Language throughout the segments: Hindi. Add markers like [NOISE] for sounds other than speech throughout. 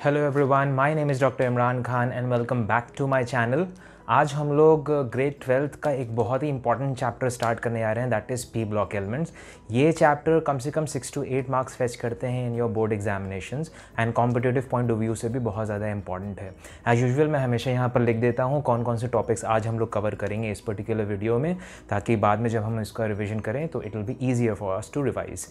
Hello everyone, my name is Dr. Imran Khan and welcome back to my channel. आज हम लोग ग्रेड ट्वेल्थ का एक बहुत ही इंपॉर्टेंट चैप्टर स्टार्ट करने आ रहे हैं that is p block elements ये चैप्टर कम से कम six to eight marks fetch करते हैं in your board examination and competitive point of view से भी बहुत ज़्यादा इंपॉर्टेंट है एज यूजल मैं हमेशा यहाँ पर लिख देता हूँ कौन कौन से टॉपिक्स आज हम लोग कवर करेंगे इस पर्टिकुलर वीडियो में ताकि बाद में जब हम इसका रिविजन करें तो it will be easier for us to revise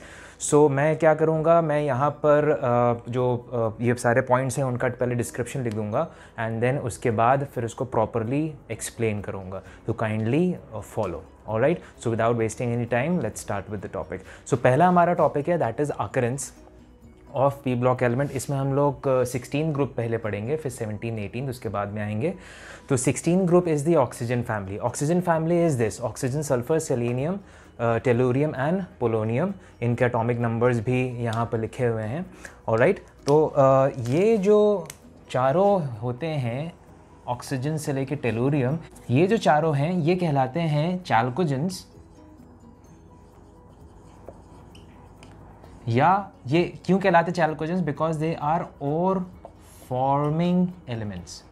so मैं क्या करूँगा मैं यहाँ पर जो ये सारे पॉइंट्स हैं उनका पहले डिस्क्रिप्शन लिख दूँगा एंड देन उसके बाद फिर उसको प्रॉपरली प्रॉपरली एक्सप्लेन करूँगा तो kindly follow all right so without wasting any time let's start with the topic so पहला हमारा टॉपिक है that is occurrence of p block element इसमें हम लोग सिक्सटीन uh, ग्रुप पहले पढ़ेंगे फिर सेवनटीन एटीन तो उसके बाद में आएंगे तो sixteen group is the oxygen family oxygen family is this oxygen sulphur selenium tellurium and polonium इनके अटोमिक नंबर्स भी यहाँ पर लिखे हुए हैं और राइट तो uh, ये जो चारों होते हैं ऑक्सीजन से लेके टेलोरियम ये जो चारों हैं ये कहलाते हैं चालकोजेंस या ये क्यों कहलाते chalcogens because they are ore forming elements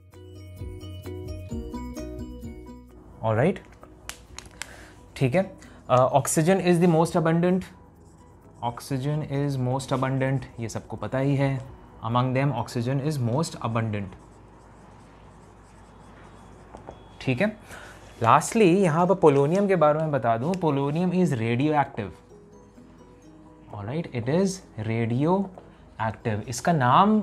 all right ठीक है oxygen is the most abundant oxygen is most abundant ये सबको पता ही है among them oxygen is most abundant ठीक है लास्टली यहाँ पर पोलोनियम के बारे में बता दूँ polonium is radioactive right it is radioactive इसका नाम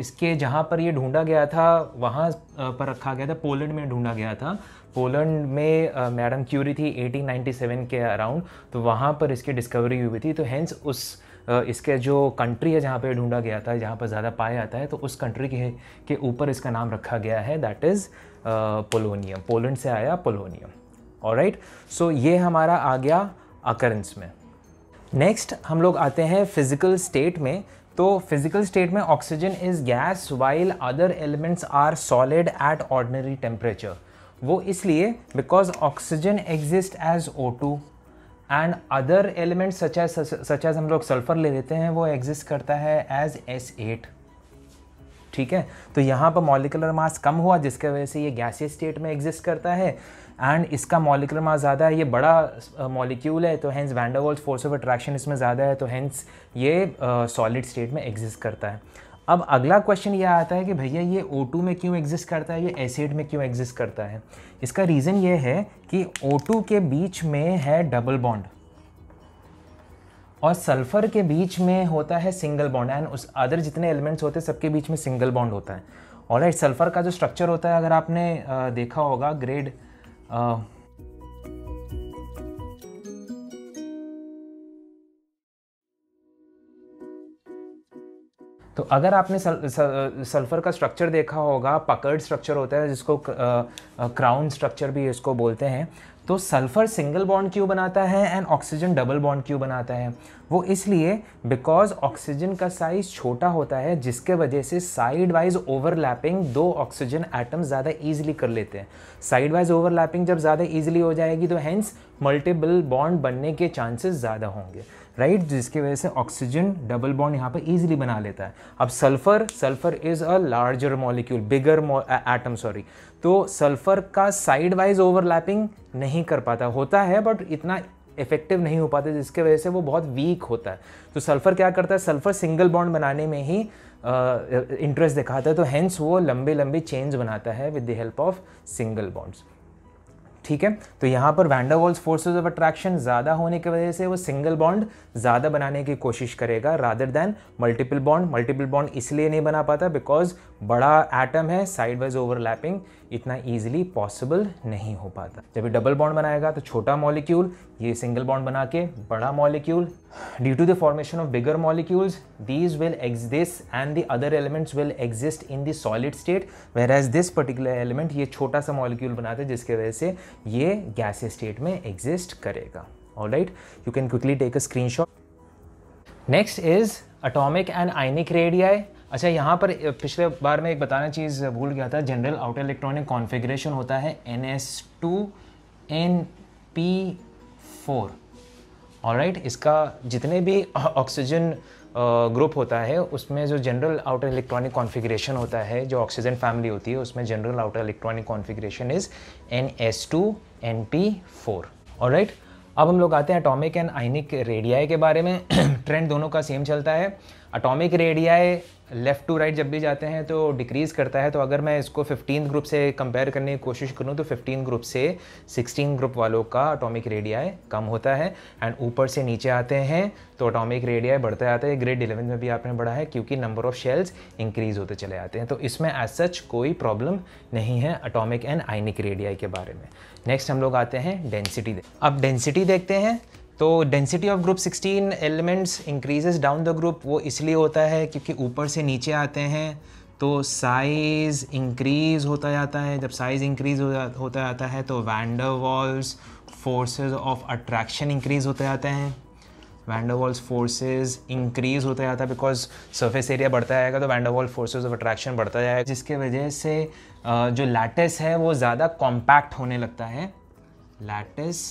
इसके जहाँ पर ये ढूंढा गया था वहाँ पर रखा गया था पोलैंड में ढूंढा गया था पोलैंड में मैडम क्यूरी थी 1897 के अराउंड तो वहाँ पर इसकी डिस्कवरी हुई थी तो हैंस उस इसके जो कंट्री है जहाँ पे ढूंढा गया था जहाँ पर ज़्यादा पाया जाता है तो उस कंट्री के के ऊपर इसका नाम रखा गया है दैट इज़ पोलोनियम पोलैंड से आया पोलोनियम और राइट सो ये हमारा आ गया अकरेंस में नेक्स्ट हम लोग आते हैं फिजिकल स्टेट में तो फिजिकल स्टेट में oxygen is gas while other elements are solid at ordinary temperature वो इसलिए because oxygen exist as O two and other element such as such as हम लोग सल्फर ले लेते हैं वो एग्जिस्ट करता है एज एस एट ठीक है तो यहाँ पर मॉलिकुलर मास कम हुआ जिसके वजह से ये गैसीय स्टेट में एग्जिस्ट करता है एंड इसका मॉलिकुलर मास ज़्यादा है ये बड़ा मॉलिक्यूल uh, है तो hence van der Waals force of attraction इसमें ज़्यादा है तो हैंस ये सॉलिड uh, स्टेट में एग्जिस्ट करता है अब अगला क्वेश्चन ये आता है कि भैया ये O2 में क्यों एग्जिस्ट करता है ये एसिड में क्यों एग्जिस्ट करता है इसका रीज़न ये है कि O2 के बीच में है डबल बॉन्ड और सल्फ़र के बीच में होता है सिंगल बॉन्ड एंड उस अदर जितने एलिमेंट्स होते हैं सबके बीच में सिंगल बॉन्ड होता है और सल्फ़र का जो स्ट्रक्चर होता है अगर आपने देखा होगा ग्रेड तो अगर आपने सल, सल, सल्फ़र का स्ट्रक्चर देखा होगा पकड़ स्ट्रक्चर होता है जिसको क्राउन uh, स्ट्रक्चर uh, भी इसको बोलते हैं तो सल्फ़र सिंगल बॉन्ड क्यों बनाता है एंड ऑक्सीजन डबल बॉन्ड क्यों बनाता है वो इसलिए बिकॉज ऑक्सीजन का साइज़ छोटा होता है जिसके वजह से साइड वाइज ओवरलैपिंग दो ऑक्सीजन एटम ज़्यादा ईजिली कर लेते हैं साइड वाइज ओवरलैपिंग जब ज़्यादा ईजिली हो जाएगी तो हैंस मल्टीपल बॉन्ड बनने के चांसेस ज़्यादा होंगे राइट right? जिसकी वजह से ऑक्सीजन डबल बॉन्ड यहाँ पर ईजिली बना लेता है अब sulphur sulphur is a larger molecule bigger atom sorry तो सल्फर का साइड वाइज ओवरलैपिंग नहीं कर पाता होता है बट इतना इफेक्टिव नहीं हो पाता जिसके वजह से वो बहुत वीक होता है तो सल्फर क्या करता है सल्फर सिंगल बॉन्ड बनाने में ही इंटरेस्ट दिखाता है तो हैंस वो लंबे लंबे चेंज बनाता है with the help of single bonds ठीक है तो यहाँ पर वैंडावॉल्स फोर्सेज ऑफ अट्रैक्शन ज़्यादा होने की वजह से वो सिंगल बॉन्ड ज़्यादा बनाने की कोशिश करेगा rather than multiple bond multiple bond इसलिए नहीं बना पाता बिकॉज बड़ा एटम है साइड वाइज ओवरलैपिंग इतना ईजिली पॉसिबल नहीं हो पाता जब ये डबल बॉन्ड बनाएगा तो छोटा मॉलिक्यूल ये सिंगल बॉन्ड बना के बड़ा molecule due to the formation of bigger molecules these will exist this and the other elements will exist in the solid state whereas this particular element ये छोटा सा मॉलिक्यूल बनाते हैं जिसके वजह से ये गैस स्टेट में एग्जिस्ट करेगा all right you can quickly take a screenshot next is atomic and ionic radii अच्छा यहाँ पर पिछले बार में एक बताना चीज़ भूल गया था जनरल आउटर इलेक्ट्रॉनिक कॉन्फ़िगरेशन होता है n s two n p four right इसका जितने भी ऑक्सीजन ग्रुप होता है उसमें जो जनरल आउटर इलेक्ट्रॉनिक कॉन्फ़िगरेशन होता है जो ऑक्सीजन फैमिली होती है उसमें general outer electronic configuration is n s two n p four right अब हम लोग आते हैं एटॉमिक एंड आइनिक रेडियाई के बारे में ट्रेंड [CLEARS THROAT] दोनों का सेम चलता है atomic radii left to right जब भी जाते हैं तो डिक्रीज़ करता है तो अगर मैं इसको फिफ्टीन ग्रुप से कंपेयर करने की कोशिश करूँ तो फिफ्टीन ग्रुप से सिक्सटीन ग्रुप वालों का अटोमिक रेडियाई कम होता है एंड ऊपर से नीचे आते हैं तो अटोमिक रेडियाई बढ़ता जाता है ग्रेड इलेवन में भी आपने बढ़ा है क्योंकि नंबर ऑफ़ शेल्स इंक्रीज़ होते चले जाते हैं तो इसमें एज सच कोई प्रॉब्लम नहीं है अटोमिक एंड आइनिक रेडियाई के बारे में नेक्स्ट हम लोग आते हैं डेंसिटी अब डेंसिटी देखते हैं तो density of group 16 elements increases down the group वो इसलिए होता है क्योंकि ऊपर से नीचे आते हैं तो साइज़ इंक्रीज़ होता जाता है जब साइज़ इंक्रीज़ हो होता जाता है तो van der Waals forces of attraction increase होते जाते हैं वैंडरवॉल्स फोर्सेस इंक्रीज होता जाता है बिकॉज सरफेस एरिया बढ़ता जाएगा तो वैंडरवॉल फोर्सेस ऑफ अट्रैक्शन बढ़ता जाएगा जिसके वजह से जो लैटिस है वो ज़्यादा कॉम्पैक्ट होने लगता है लैटिस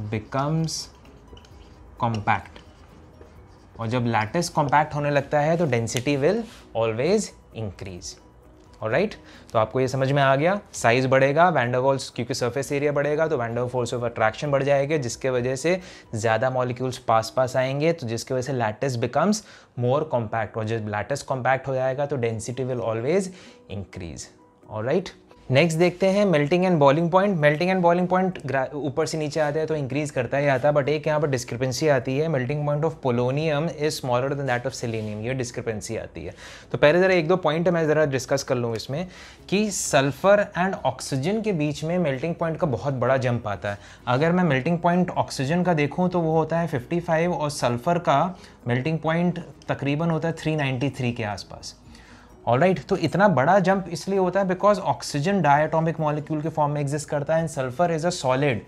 बिकम्स कॉम्पैक्ट और जब लैटिस कॉम्पैक्ट होने लगता है तो डेंसिटी विल ऑलवेज इंक्रीज और राइट तो आपको ये समझ में आ गया साइज बढ़ेगा वैंडरवॉल्स क्योंकि सरफेस एरिया बढ़ेगा तो वैंडर फोर्स ऑफ अट्रैक्शन बढ़ जाएगा जिसके वजह से ज़्यादा मॉलिक्यूल्स पास पास आएंगे तो जिसके वजह से लैटिस बिकम्स मोर कॉम्पैक्ट और जब लैटिस कॉम्पैक्ट हो जाएगा तो डेंसिटी विल ऑलवेज इंक्रीज और राइट नेक्स्ट देखते हैं melting and boiling point melting and boiling point ऊपर से नीचे आता है तो इंक्रीज करता ही आता है बट एक यहाँ पर डिस्क्रिपेंसी आती है melting point of polonium is smaller than that of selenium ये डिस्क्रिपेंसी आती है तो पहले ज़रा एक दो पॉइंट मैं ज़रा डिस्कस कर लूँ इसमें कि सल्फर एंड ऑक्सीजन के बीच में मेल्टिंग पॉइंट का बहुत बड़ा जंप आता है अगर मैं मेल्टिंग पॉइंट ऑक्सीजन का देखूँ तो वो होता है फिफ्टी और सल्फर का मेल्टिंग पॉइंट तकरीबन होता है थ्री के आसपास ऑल राइट right, तो इतना बड़ा जंप इसलिए होता है बिकॉज ऑक्सीजन डायटोमिक मॉलिक्यूल के फॉर्म में एग्जिस्ट करता है and sulphur is a solid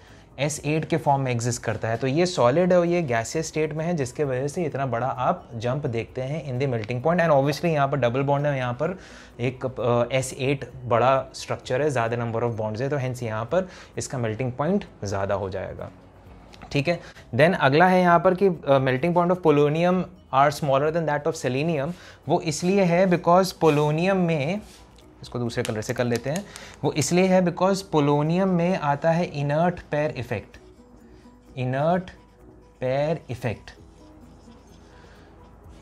S eight के फॉर्म में एग्जिस्ट करता है तो ये सॉलिड है और ये गैसियस स्टेट में है जिसके वजह से इतना बड़ा आप जंप देखते हैं in the melting point and obviously यहाँ पर डबल बॉन्ड है यहाँ पर एक एस uh, एट बड़ा स्ट्रक्चर है ज़्यादा नंबर ऑफ बॉन्ड्स है तो हैंस यहाँ पर इसका मेल्टिंग पॉइंट ज़्यादा हो जाएगा ठीक है देन अगला है यहाँ पर कि melting point of polonium are smaller than that of selenium वो इसलिए है बिकॉज पोलोनियम में इसको दूसरे कलर से कर लेते हैं वो इसलिए है बिकॉज पोलोनियम में आता है inert pair effect inert pair effect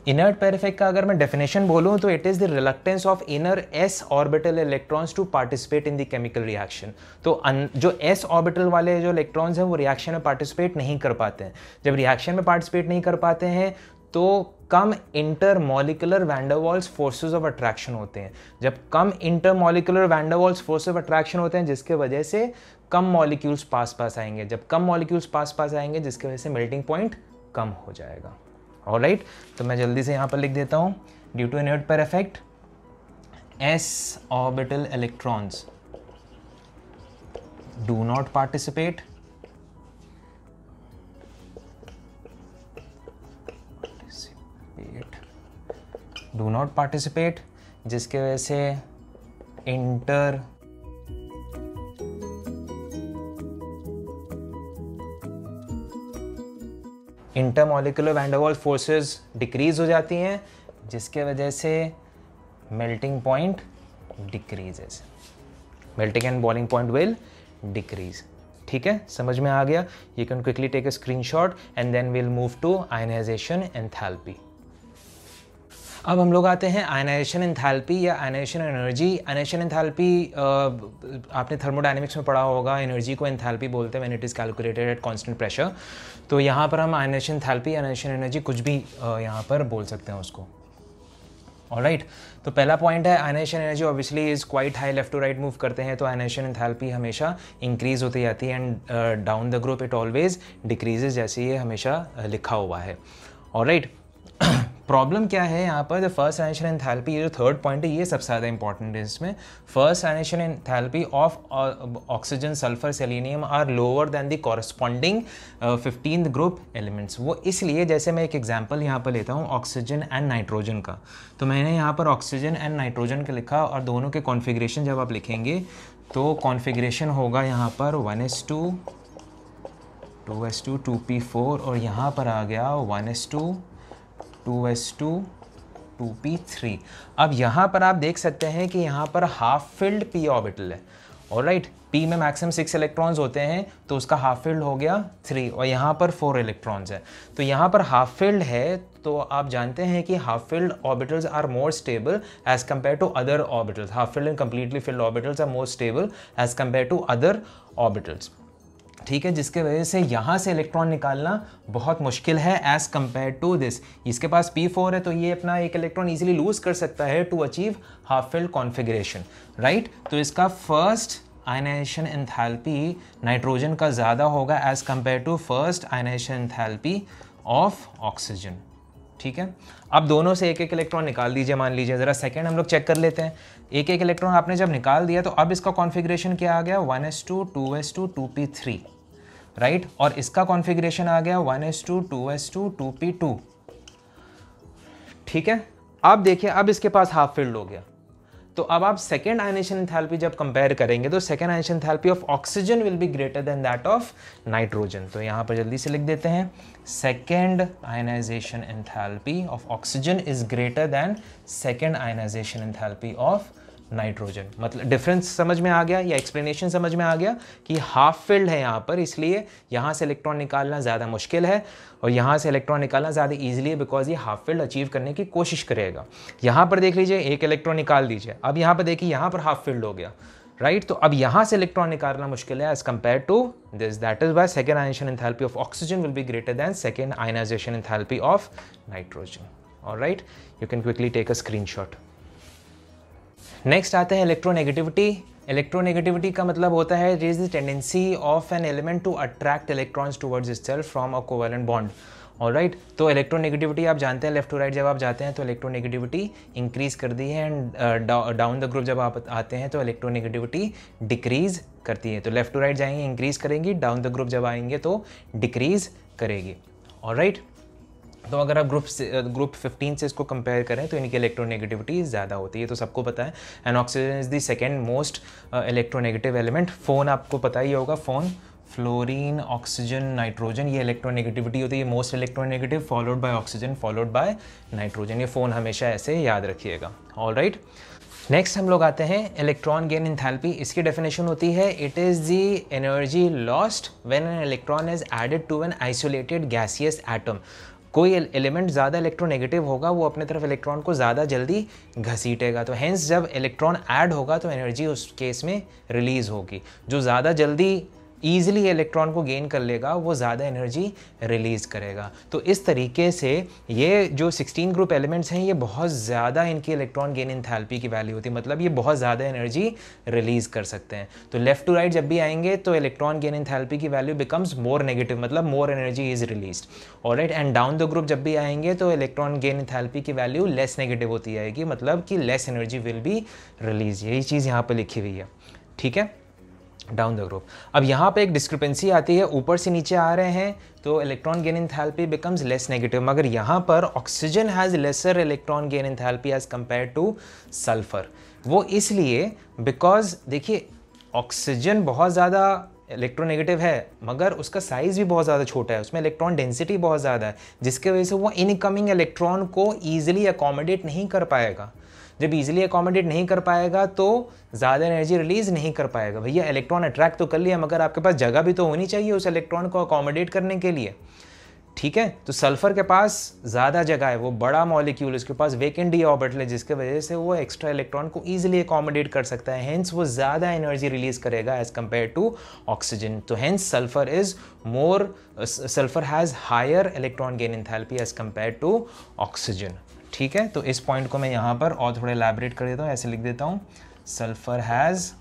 inert pair effect का अगर मैं डेफिनेशन बोलूँ तो it is the reluctance of inner s orbital electrons to participate in the chemical reaction तो जो एस ऑर्बिटल वाले जो इलेक्ट्रॉन्स हैं वो रिएक्शन में पार्टिसिपेट नहीं कर पाते हैं जब रिएक्शन में पार्टिसिपेट नहीं कर पाते हैं तो कम intermolecular van der Waals forces of attraction होते हैं जब कम intermolecular van der Waals force of attraction होते हैं जिसके वजह से कम मॉलिक्यूल्स पास पास आएंगे जब कम मॉलिक्यूल्स पास पास आएंगे जिसकी वजह से मेल्टिंग पॉइंट कम हो जाएगा ऑल राइट तो मैं जल्दी से यहाँ पर लिख देता हूँ due to inert pair effect s orbital electrons do not participate do not participate जिसके वजह से inter intermolecular van der Waals forces decrease हो जाती हैं जिसके वजह से melting point decreases melting and boiling point will decrease ठीक है समझ में आ गया you can quickly take a screenshot and then will move to ionization enthalpy अब हम लोग आते हैं आयनाइजेशन एंथैल्पी या आयनाइजेशन एनर्जी आयनाइजेशन एंथैल्पी आपने थर्मोडाइनमिक्स में पढ़ा होगा एनर्जी को एंथैल्पी बोलते हैं when it is calculated at constant pressure तो यहाँ पर हम आयनाइजेशन थैल्पी आयनाइजेशन एनर्जी कुछ भी यहाँ पर बोल सकते हैं उसको राइट right. तो पहला पॉइंट है ionization energy obviously is quite high left to right move करते हैं तो आयनाइजेशन एंथैल्पी हमेशा इंक्रीज होती जाती है and down the group it always decreases जैसे ये हमेशा लिखा हुआ है राइट right. प्रॉब्लम क्या है यहाँ पर the first ionization enthalpy ये जो थर्ड पॉइंट है ये सबसे ज़्यादा इंपॉर्टेंट है इसमें first ionization enthalpy of oxygen sulphur selenium are lower than the corresponding fifteen group elements वो इसलिए जैसे मैं एक एग्जाम्पल यहाँ पर लेता हूँ ऑक्सीजन एंड नाइट्रोजन का तो मैंने यहाँ पर ऑक्सीजन एंड नाइट्रोजन का लिखा और दोनों के कॉन्फिग्रेशन जब आप लिखेंगे तो कॉन्फिग्रेशन होगा यहाँ पर one s two two s two two p four और यहाँ पर आ गया one s two two s two two p three अब यहाँ पर आप देख सकते हैं कि यहाँ पर हाफ फील्ड पी ऑर्बिटल है और राइट पी में मैक्सिमम सिक्स इलेक्ट्रॉन्स होते हैं तो उसका हाफ फील्ड हो गया थ्री और यहाँ पर फोर इलेक्ट्रॉन्स है तो यहाँ पर हाफ फील्ड है तो आप जानते हैं कि half filled orbitals are more stable as compare to other orbitals half filled and completely filled orbitals are more stable as compare to other orbitals ठीक है जिसके वजह से यहाँ से इलेक्ट्रॉन निकालना बहुत मुश्किल है एज़ कम्पेयर टू दिस इसके पास पी फोर है तो ये अपना एक इलेक्ट्रॉन ईजिली लूज कर सकता है to achieve half filled configuration right तो इसका फर्स्ट आयनाइजेशन एंथैल्पी नाइट्रोजन का ज़्यादा होगा as compare to first ionization enthalpy of oxygen ठीक है अब दोनों से एक एक इलेक्ट्रॉन निकाल दीजिए मान लीजिए ज़रा सेकेंड हम लोग चेक कर लेते हैं एक एक इलेक्ट्रॉन आपने जब निकाल दिया तो अब इसका कॉन्फिग्रेशन क्या आ गया one s two two s two two p three right right? और इसका कॉन्फ़िगरेशन आ गया one s two two s two two p two ठीक है अब देखिए अब इसके पास हाफ फील्ड हो गया तो अब आप सेकेंड आइनेशन इंथैल्पी जब कंपेयर करेंगे तो second ionization enthalpy of oxygen will be greater than that of nitrogen तो यहाँ पर जल्दी से लिख देते हैं second ionization en of oxygen is greater than second ionization en of nitrogen मतलब डिफरेंस समझ में आ गया या एक्सप्लेनेशन समझ में आ गया कि हाफ फील्ड है यहाँ पर इसलिए यहाँ से इलेक्ट्रॉन निकालना ज़्यादा मुश्किल है और यहाँ से इलेक्ट्रॉन निकालना ज़्यादा ईजिली है बिकॉज ये हाफ फील्ड अचीव करने की कोशिश करेगा यहाँ पर देख लीजिए एक इलेक्ट्रॉन निकाल दीजिए अब यहाँ पर देखिए यहाँ पर हाफ फील्ड हो गया राइट right? तो अब यहाँ से इलेक्ट्रॉन निकालना मुश्किल है as compare to this that is why second ionisation enthalpy of oxygen will be greater than second ionisation enthalpy of nitrogen और right you can quickly take a screenshot next आते हैं इलेक्ट्रोनेगेटिविटी इलेक्ट्रोनेगेटिविटी का मतलब होता है it is the tendency of an element to attract electrons towards itself from a covalent bond और राइट तो इलेक्ट्रोनेगेटिविटी आप जानते हैं लेफ्ट टू राइट जब आप जाते हैं तो इलेक्ट्रोनेगेटिविटी इंक्रीज कर दी है एंड डाउन द ग्रुप जब आप आते हैं तो इलेक्ट्रोनेगेटिविटी डिक्रीज करती है तो लेफ्ट टू राइट जाएंगे इंक्रीज करेंगी डाउन द ग्रुप जब आएंगे तो डिक्रीज करेगी और राइट right? तो अगर आप ग्रुप से ग्रुप 15 से इसको कंपेयर करें तो इनकी इलेक्ट्रोनेगेटिविटी ज़्यादा होती है तो सबको पता है and oxygen is the second most electronegative element phone आपको पता ही होगा फ़ोन फ्लोरीन ऑक्सीजन नाइट्रोजन ये इलेक्ट्रोनेगेटिविटी होती है most electronegative followed by oxygen followed by nitrogen ये फ़ोन हमेशा ऐसे याद रखिएगा ऑल राइट नेक्स्ट हम लोग आते हैं इलेक्ट्रॉन गेन इन इंथैल्पी इसकी डेफिनेशन होती है it is the energy lost when an electron is added to an isolated gaseous atom कोई एलिमेंट ज़्यादा इलेक्ट्रोनेगेटिव होगा वो अपने तरफ इलेक्ट्रॉन को ज़्यादा जल्दी घसीटेगा तो हैंस जब इलेक्ट्रॉन ऐड होगा तो एनर्जी उस केस में रिलीज़ होगी जो ज़्यादा जल्दी ईजिली इलेक्ट्रॉन को गेन कर लेगा वो ज़्यादा एनर्जी रिलीज़ करेगा तो इस तरीके से ये जो 16 ग्रुप एलिमेंट्स हैं ये बहुत ज़्यादा इनकी इलेक्ट्रॉन गेन थेरेपी की वैल्यू होती है मतलब ये बहुत ज़्यादा एनर्जी रिलीज़ कर सकते हैं तो लेफ्ट टू राइट जब भी आएंगे तो इलेक्ट्रॉन गेन थेरेपी की वैल्यू बिकम्स मोर नेगेटिव मतलब मोर एनर्जी इज़ रिलीज और right and down the group जब भी आएंगे तो इलेक्ट्रॉन गेन थेरेपी की वैल्यू लेस नेगेटिव होती जाएगी मतलब कि less energy will be release यही चीज़ यहाँ पर लिखी हुई है ठीक है डाउन द ग्रुप अब यहाँ पे एक डिस्क्रिपेंसी आती है ऊपर से नीचे आ रहे हैं तो electron gain enthalpy becomes less negative मगर यहाँ पर oxygen has lesser electron gain enthalpy as compare to sulphur वो इसलिए बिकॉज देखिए ऑक्सीजन बहुत ज़्यादा इलेक्ट्रोनेगेटिव है मगर उसका साइज़ भी बहुत ज़्यादा छोटा है उसमें इलेक्ट्रॉन डेंसिटी बहुत ज़्यादा है जिसके वजह से वो इनकमिंग इलेक्ट्रॉन को ईजिली अकोमोडेट नहीं कर पाएगा जब ईजिली अकोमोडेट नहीं कर पाएगा तो ज़्यादा एनर्जी रिलीज़ नहीं कर पाएगा भैया इलेक्ट्रॉन अट्रैक्ट तो कर लिया मगर आपके पास जगह भी तो होनी चाहिए उस इलेक्ट्रॉन को अकोमोडेट करने के लिए ठीक है तो सल्फर के पास ज़्यादा जगह है वो बड़ा मॉलिक्यूल उसके पास वेकेंट डी ऑर्बिटल है जिसके वजह से वो एक्स्ट्रा इलेक्ट्रॉन को ईजिली अकोमोडेट कर सकता है हेंस वो ज़्यादा एनर्जी रिलीज करेगा एज कम्पेयर टू ऑक्सीजन तो hence sulphur is more sulphur has higher electron gain in enthalpy as compare to oxygen ठीक है तो इस पॉइंट को मैं यहाँ पर और थोड़ा एलेबरेट कर देता हूँ ऐसे लिख देता हूँ sulphur has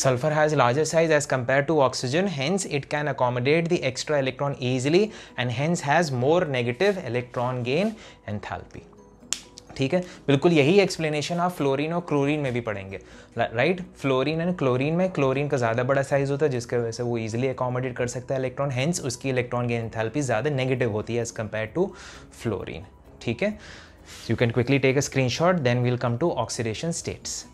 Sulfur has larger size as compared to oxygen, hence it can accommodate the extra electron easily and hence has more negative electron gain enthalpy. ठीक है बिल्कुल यही एक्सप्लेनेशन आप फ्लोरीन और क्लोरीन में भी पढ़ेंगे राइट फ्लोरीन एंड क्लोरीन में क्लोरीन का ज़्यादा बड़ा साइज होता है जिसके वजह से वो इजीली अकोमोडेट कर सकता है इलेक्ट्रॉन हैंस उसकी इलेक्ट्रॉन गेन थैल्पी ज़्यादा नेगेटिव होती है एज कम्पेयर टू फ्लोरीन ठीक है you can quickly take a screenshot then we'll come to oxidation states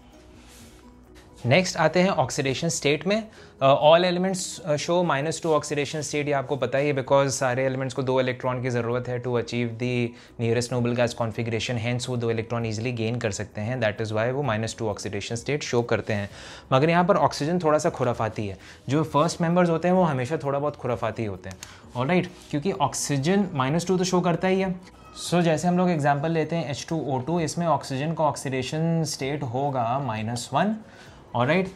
next आते हैं ऑक्सीडेशन स्टेट में all elements show minus two oxidation state ये आपको पता ही है बिकॉज सारे एलिमेंट्स को दो इलेक्ट्रॉन की ज़रूरत है to achieve the nearest noble gas configuration hence वो दो इलेक्ट्रॉन ईजिली गेन कर सकते हैं दैट इज़ वाई वो minus two oxidation state show करते हैं मगर यहाँ पर ऑक्सीजन थोड़ा सा खुराफाती है जो फर्स्ट मेम्बर्स होते हैं वो हमेशा थोड़ा बहुत खुराफाती होते हैं ऑल right, क्योंकि ऑक्सीजन माइनस टू तो शो करता ही है सो so, जैसे हम लोग एग्जाम्पल लेते हैं एच टू ओ टू इसमें ऑक्सीजन का ऑक्सीडेशन स्टेट होगा माइनस वन और राइट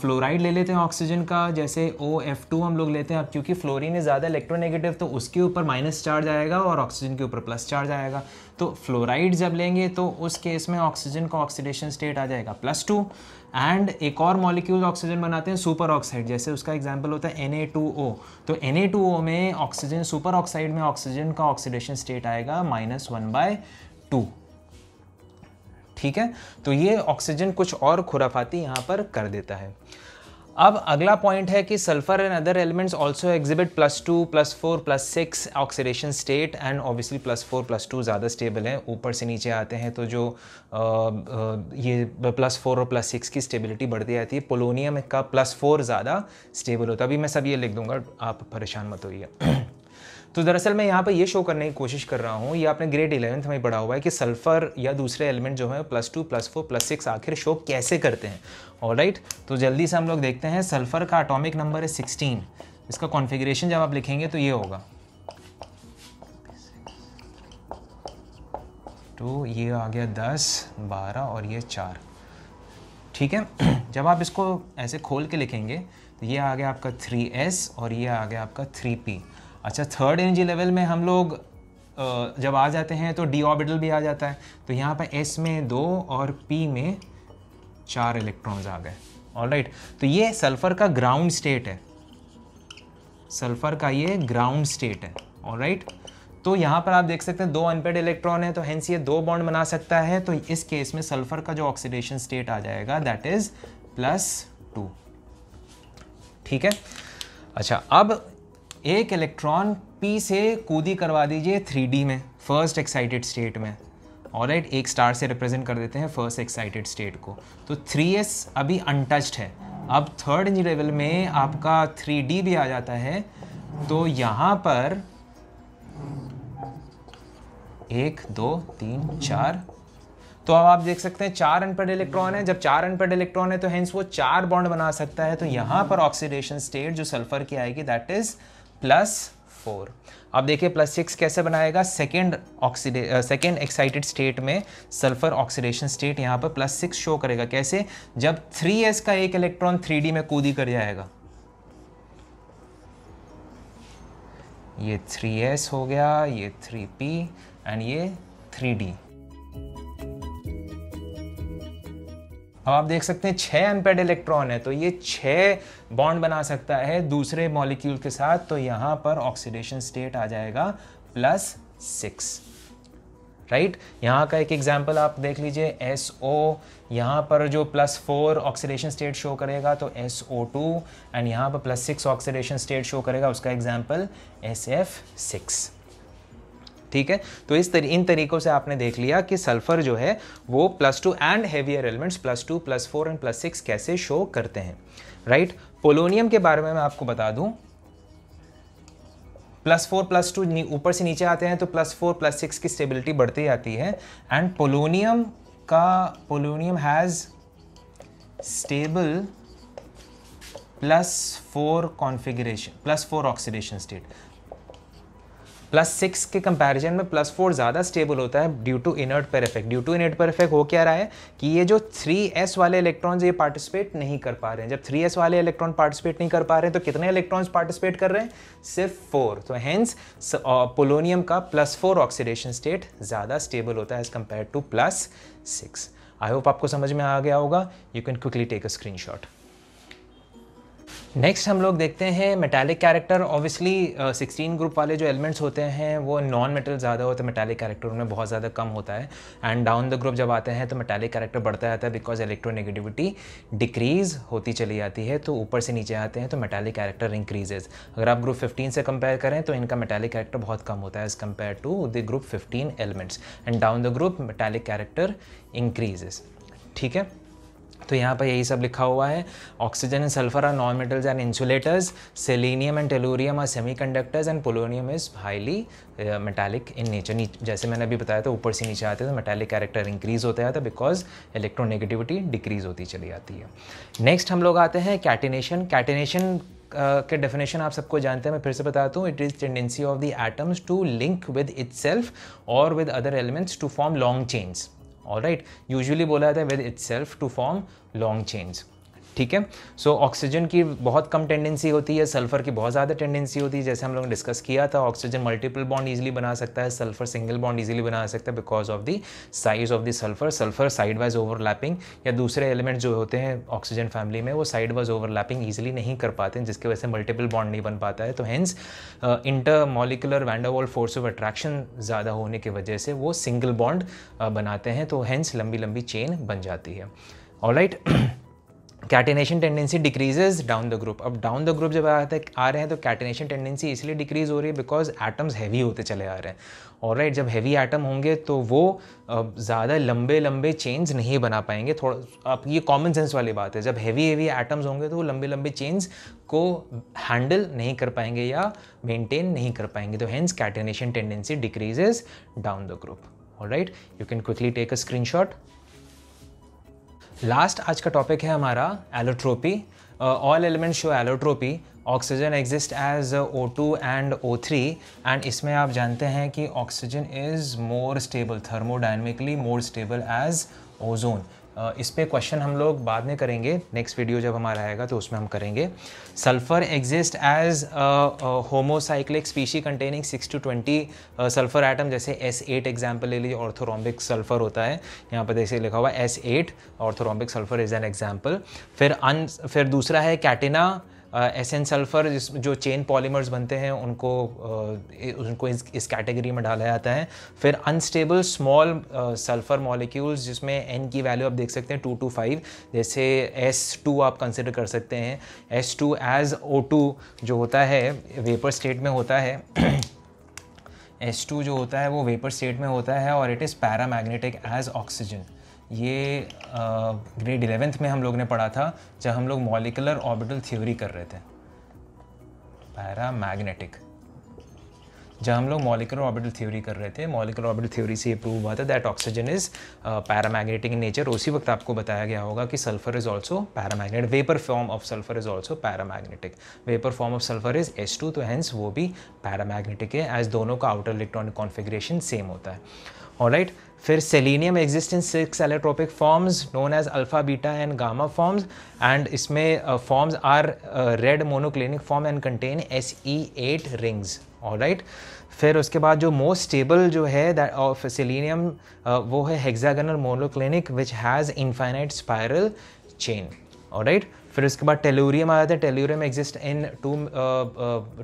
फ्लोराइड ले लेते हैं ऑक्सीजन का जैसे ओ एफ टू हम लोग लेते हैं अब क्योंकि फ्लोरीन है ज़्यादा इलेक्ट्रोनेगेटिव तो उसके ऊपर माइनस चार्ज आएगा और ऑक्सीजन के ऊपर प्लस चार्ज आएगा तो फ्लोराइड जब लेंगे तो उस केस में ऑक्सीजन का ऑक्सीडेशन स्टेट आ जाएगा प्लस टू एंड एक और मॉलिक्यूल ऑक्सीजन बनाते हैं सुपर ऑक्साइड जैसे उसका एग्जाम्पल होता है एन तो एन में ऑक्सीजन सुपर ऑक्साइड में ऑक्सीजन का ऑक्सीडेशन स्टेट आएगा माइनस वन बाय टू ठीक है तो ये ऑक्सीजन कुछ और खुराफाती यहाँ पर कर देता है अब अगला पॉइंट है कि sulphur and other elements also exhibit plus two plus four plus six oxidation state and obviously plus four plus two ज़्यादा स्टेबल है ऊपर से नीचे आते हैं तो जो आ, आ, ये प्लस फोर और प्लस सिक्स की स्टेबिलिटी बढ़ती जाती है पोलोनियम का प्लस फोर ज़्यादा स्टेबल होता है अभी मैं सब ये लिख दूंगा आप परेशान मत होइए तो दरअसल मैं यहाँ पर ये शो करने की कोशिश कर रहा हूँ ये आपने ग्रेड इलेवंथ में पढ़ा हुआ है कि सल्फर या दूसरे एलिमेंट जो है plus two plus four plus six आखिर शो कैसे करते हैं ऑल राइट तो जल्दी से हम लोग देखते हैं सल्फर का अटोमिक नंबर है सिक्सटीन इसका कॉन्फिग्रेशन जब आप लिखेंगे तो ये होगा तो ये आ गया दस बारह और ये चार ठीक है [CLEARS THROAT] जब आप इसको ऐसे खोल के लिखेंगे तो ये आ गया आपका थ्री एस और ये आ गया आपका थ्री पी अच्छा थर्ड एनर्जी लेवल में हम लोग जब आ जाते हैं तो डी ऑर्बिटल भी आ जाता है तो यहाँ पर एस में दो और पी में चार इलेक्ट्रॉन्स आ गए ऑल राइट तो ये सल्फर का ग्राउंड स्टेट है सल्फर का ये ग्राउंड स्टेट है ऑल राइट तो यहाँ पर आप देख सकते हैं दो अनपेड इलेक्ट्रॉन है तो हेंस ये दो बॉन्ड बना सकता है तो इस केस में सल्फर का जो ऑक्सीडेशन स्टेट आ जाएगा दैट इज प्लस टू ठीक है अच्छा अब एक इलेक्ट्रॉन पी से कूदी करवा दीजिए थ्री में फर्स्ट एक्साइटेड स्टेट में और राइट एक स्टार से रिप्रेजेंट कर देते हैं फर्स्ट एक्साइटेड स्टेट को तो एस अभी अनटच्ड है अब थर्ड लेवल में आपका डी भी आ जाता है तो यहाँ पर एक दो तीन चार तो अब आप देख सकते हैं चार अनपेड इलेक्ट्रॉन है जब चार अनपेड इलेक्ट्रॉन है तो हेंस वो चार बॉन्ड बना सकता है तो यहाँ पर ऑक्सीडेशन स्टेट जो सल्फर की आएगी दैट इज प्लस फोर अब देखिए प्लस सिक्स कैसे बनाएगा सेकेंड ऑक्सीडे सेकेंड एक्साइटेड स्टेट में सल्फर ऑक्सीडेशन स्टेट यहाँ पर प्लस सिक्स शो करेगा कैसे जब थ्री एस का एक इलेक्ट्रॉन थ्री डी में कूदी कर जाएगा ये थ्री एस हो गया ये थ्री पी एंड ये थ्री डी अब आप देख सकते हैं छः अनपेड इलेक्ट्रॉन है तो ये छः बॉन्ड बना सकता है दूसरे मॉलिक्यूल के साथ तो यहाँ पर ऑक्सीडेशन स्टेट आ जाएगा प्लस सिक्स राइट right? यहाँ का एक एग्जाम्पल आप देख लीजिए एस ओ यहाँ पर जो plus four oxidation state show करेगा तो एस ओ टू एंड यहाँ पर plus six oxidation state show करेगा उसका एग्जाम्पल एस एफ सिक्स ठीक है तो इस तरी, इन तरीकों से आपने देख लिया कि सल्फर जो है वो plus two and heavier elements plus two plus four and plus six कैसे शो करते हैं राइट right? पोलोनियम के बारे में मैं आपको बता दूं प्लस फोर प्लस टू ऊपर से नीचे आते हैं तो प्लस फोर प्लस सिक्स की स्टेबिलिटी बढ़ती जाती है एंड पोलोनियम का polonium has stable plus four configuration plus four oxidation state plus six के कंपैरिजन में प्लस फोर ज़्यादा स्टेबल होता है due to inert pair effect due to inert pair effect हो क्या रहा है कि ये जो थ्री एस वाले इलेक्ट्रॉन्स ये पार्टिसिपेट नहीं कर पा रहे हैं जब थ्री एस वाले इलेक्ट्रॉन पार्टिसिपेट नहीं कर पा रहे हैं तो कितने इलेक्ट्रॉन्स पार्टिसिपेट कर रहे हैं सिर्फ फोर तो हैंस पोलोनियम uh, का प्लस फोर ऑक्सीडेशन स्टेट ज़्यादा स्टेबल होता है as compare to plus six I hope आपको समझ में आ गया होगा you can quickly take a screenshot next हम लोग देखते हैं metallic character obviously sixteen group वाले जो एलिमेंट्स होते हैं वो नॉन मेटल ज़्यादा होते हैं मेटालिक कैरेक्टर उनमें बहुत ज़्यादा कम होता है एंड डाउन द ग्रुप जब आते हैं तो मेटालिक कैरेक्टर बढ़ता जाता है बिकॉज इलेक्ट्रोनेगेटिविटी डिक्रीज होती चली जाती है तो ऊपर से नीचे आते हैं तो मेटालिक कैरेक्टर इंक्रीजेज अगर आप ग्रुप फिफ्टीन से कंपेयर करें तो इनका मेटालिक कैरेक्टर बहुत कम होता है as compare to the group fifteen elements and down the group metallic character increases ठीक है तो यहाँ पर यही सब लिखा हुआ है oxygen and sulphur are non metals and insulators selenium and tellurium are semiconductors and polonium is highly metallic in nature जैसे मैंने अभी बताया था ऊपर से नीचे आते थे मेटालिक कैरेक्टर इंक्रीज होता जाता बिकॉज इलेक्ट्रोनेगेटिविटी डिक्रीज होती चली जाती है नेक्स्ट हम लोग आते हैं कैटिनेशन कैटिनेशन uh, के डेफिनेशन आप सबको जानते हैं मैं फिर से बताता हूँ it is tendency of the atoms to link with its own with other elements to form long chains Alright, usually bola jata है with itself to form long chains. ठीक है सो ऑक्सीजन की बहुत कम टेंडेंसी होती है सल्फर की बहुत ज़्यादा टेंडेंसी होती है जैसे हम लोग डिस्कस किया था ऑक्सीजन मल्टीपल बॉन्ड ईजिली बना सकता है सल्फर सिंगल बॉन्ड ईजिली बना सकता है because of the size of the sulphur sulphur side wise overlapping या दूसरे एलिमेंट जो होते हैं ऑक्सीजन फैमिली में वो साइड वाइज ओवरलैपिंग ईजिली नहीं कर पाते हैं जिसकी वजह से मल्टीपल बॉन्ड नहीं बन पाता है तो hence intermolecular van der Waals force of attraction ज़्यादा होने की वजह से वो सिंगल बॉन्ड uh, बनाते हैं तो हैंस लंबी लंबी चेन बन जाती है all right right? [CLEARS THROAT] Catenation tendency decreases down the group अब डाउन द ग्रुप जब आते आ रहे हैं तो कैटिनेशन टेंडेंसी इसलिए डिक्रीज हो रही है बिकॉज एटम्स हैवी होते चले आ रहे हैं और राइट जब हैवी एटम होंगे तो वो ज़्यादा लंबे लंबे चेंज नहीं बना पाएंगे थोड़ा आप ये कॉमन सेंस वाली बात है जब हैवी हैवी एटम्स होंगे तो वो लंबे लंबे चेंज को हैंडल नहीं कर पाएंगे या मेनटेन नहीं कर पाएंगे तो hence catenation tendency decreases down the group और right you can quickly take a screenshot last आज का टॉपिक है हमारा allotropy all element show allotropy oxygen exist as O two and O three and इसमें आप जानते हैं कि oxygen is more stable thermodynamically more stable as ozone इस पर क्वेश्चन हम लोग बाद में करेंगे नेक्स्ट वीडियो जब हमारा आएगा तो उसमें हम करेंगे sulphur exist as homocyclic species containing six to twenty sulphur atom जैसे एस एट एग्जाम्पल ले लीजिए ऑर्थोरॉम्बिक सल्फ़र होता है यहाँ पर जैसे लिखा हुआ S eight orthorhombic sulphur is an example फिर अन फिर दूसरा है कैटिना एस एन सल्फ़र जिस जो चेन पॉलीमर्स बनते हैं उनको uh, उनको इस इस कैटेगरी में डाला जाता है फिर अनस्टेबल स्मॉल सल्फ़र मॉलिक्यूल्स जिसमें एन की वैल्यू आप देख सकते हैं टू टू फाइव जैसे एस टू आप कंसिडर कर सकते हैं S two as O two जो होता है वेपर स्टेट में होता है एस [CLEARS THROAT] टू जो होता है वो वेपर स्टेट में होता है और it is magnetic as oxygen ये ग्रेड इलेवेंथ में हम लोग ने पढ़ा था जब हम लोग मॉलिकुलर ऑर्बिटल थ्योरी कर रहे थे पैरा मैग्नेटिक जब हम लोग मॉलिकुलर ऑर्बिटल थ्योरी कर रहे थे मॉलिकुलर ऑर्बिटल थ्योरी से ये प्रूव हुआ था that oxygen is paramagnetic in nature उसी वक्त आपको बताया गया होगा कि sulphur is also paramagnet vapour form of sulphur is also paramagnetic vapour form of sulphur is S two तो हैंस वो भी पैरामैग्नेटिक है एज दोनों का आउटर इलेक्ट्रॉनिक कॉन्फिग्रेशन सेम होता है ऑलराइट फिर selenium exist in six allotropic forms known as alpha beta and gamma forms and इसमें forms are red monoclinic form and contain S E eight rings alright फिर उसके बाद जो मोस्ट स्टेबल जो है दैट ऑफ सेलिनियम वो है hexagonal monoclinic which has infinite spiral chain alright फिर उसके बाद टेलूरियम आ जाते हैं tellurium exist in two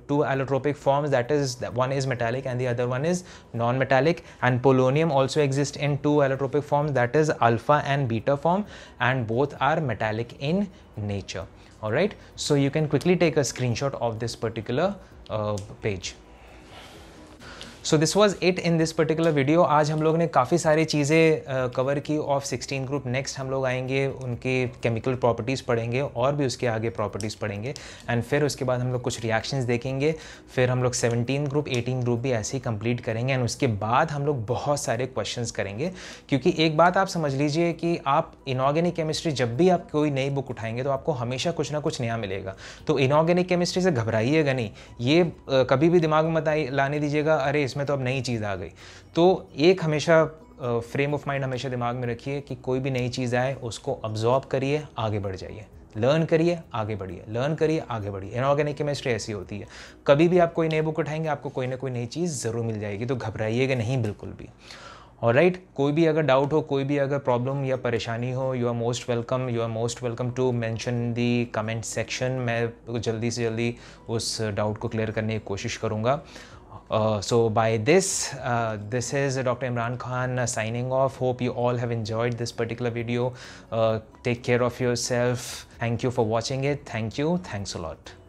two allotropic forms that is one is metallic and the other one is non metallic and polonium also exist in two allotropic forms that is alpha and beta form and both are metallic in nature all right so you can quickly take a screenshot of this particular uh, page so this was it in this particular video आज हम लोग ने काफ़ी सारी चीज़ें कवर की ऑफ सिक्सटीन ग्रुप नेक्स्ट हम लोग आएंगे उनके केमिकल प्रॉपर्टीज़ पढ़ेंगे और भी उसके आगे प्रॉपर्टीज़ पढ़ेंगे एंड फिर उसके बाद हम लोग कुछ रिएक्शंस देखेंगे फिर हम लोग सेवनटीन ग्रुप एटीन ग्रुप भी ऐसे ही कंप्लीट करेंगे एंड उसके बाद हम लोग बहुत सारे क्वेश्चन करेंगे क्योंकि एक बात आप समझ लीजिए कि आप इनऑर्गेनिक केमिस्ट्री जब भी आप कोई नई बुक उठाएंगे तो आपको हमेशा कुछ ना कुछ नया मिलेगा तो इनऑर्गेनिक केमिस्ट्री से घबराइएगा नहीं ये कभी भी दिमाग में मत लाने दीजिएगा अरे इसमें तो अब नई चीज़ आ गई तो एक हमेशा फ्रेम ऑफ माइंड हमेशा दिमाग में रखिए कि कोई भी नई चीज़ आए उसको अब्जॉर्ब करिए आगे बढ़ जाइए लर्न करिए आगे बढ़िए लर्न करिए आगे बढ़िए इनऑर्गेनिक केमिस्ट्री ऐसी होती है कभी भी आप कोई नई बुक उठाएंगे आपको कोई ना कोई नई चीज़ ज़रूर मिल जाएगी तो घबराइएगा नहीं बिल्कुल भी और राइट right, कोई भी अगर डाउट हो कोई भी अगर प्रॉब्लम या परेशानी हो you are most welcome you are most welcome to mention the comment section मैं जल्दी से जल्दी उस डाउट को क्लियर करने की कोशिश करूँगा Uh, so by this, uh, this is Dr. Imran Khan uh, signing off. Hope you all have enjoyed this particular video. Uh, take care of yourself. Thank you for watching it. Thank you. Thanks a lot.